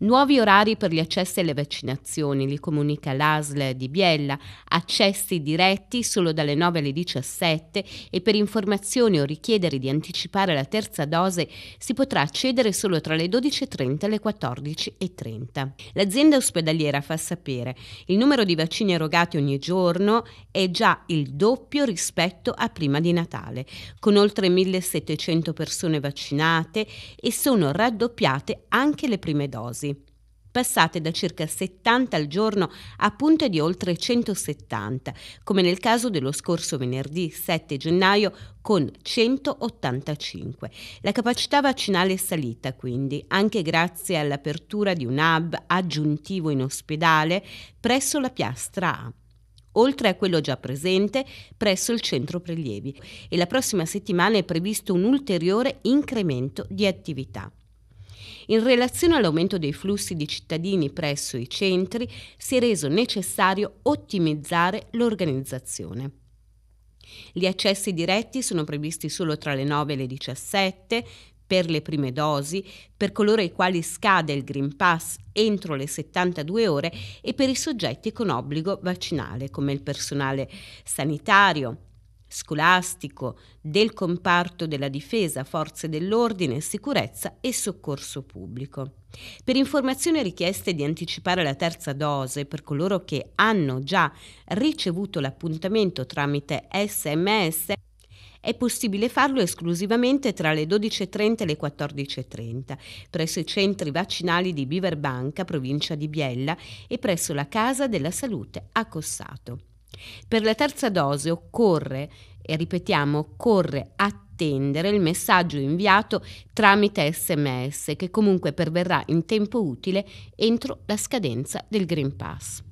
Nuovi orari per gli accessi alle vaccinazioni, li comunica l'ASL di Biella, accessi diretti solo dalle 9 alle 17 e per informazioni o richiedere di anticipare la terza dose si potrà accedere solo tra le 12.30 e le 14.30. L'azienda ospedaliera fa sapere il numero di vaccini erogati ogni giorno è già il doppio rispetto a prima di Natale, con oltre 1.700 persone vaccinate e sono raddoppiate anche le prime dosi passate da circa 70 al giorno a punte di oltre 170, come nel caso dello scorso venerdì 7 gennaio con 185. La capacità vaccinale è salita quindi, anche grazie all'apertura di un hub aggiuntivo in ospedale presso la piastra A oltre a quello già presente presso il centro prelievi e la prossima settimana è previsto un ulteriore incremento di attività in relazione all'aumento dei flussi di cittadini presso i centri si è reso necessario ottimizzare l'organizzazione. Gli accessi diretti sono previsti solo tra le 9 e le 17 per le prime dosi, per coloro ai quali scade il Green Pass entro le 72 ore e per i soggetti con obbligo vaccinale, come il personale sanitario, scolastico, del comparto della difesa, forze dell'ordine, sicurezza e soccorso pubblico. Per informazioni richieste di anticipare la terza dose per coloro che hanno già ricevuto l'appuntamento tramite sms, è possibile farlo esclusivamente tra le 12.30 e le 14.30 presso i centri vaccinali di Biverbanca, provincia di Biella, e presso la Casa della Salute a Cossato. Per la terza dose occorre, e ripetiamo, occorre attendere il messaggio inviato tramite sms che comunque perverrà in tempo utile entro la scadenza del Green Pass.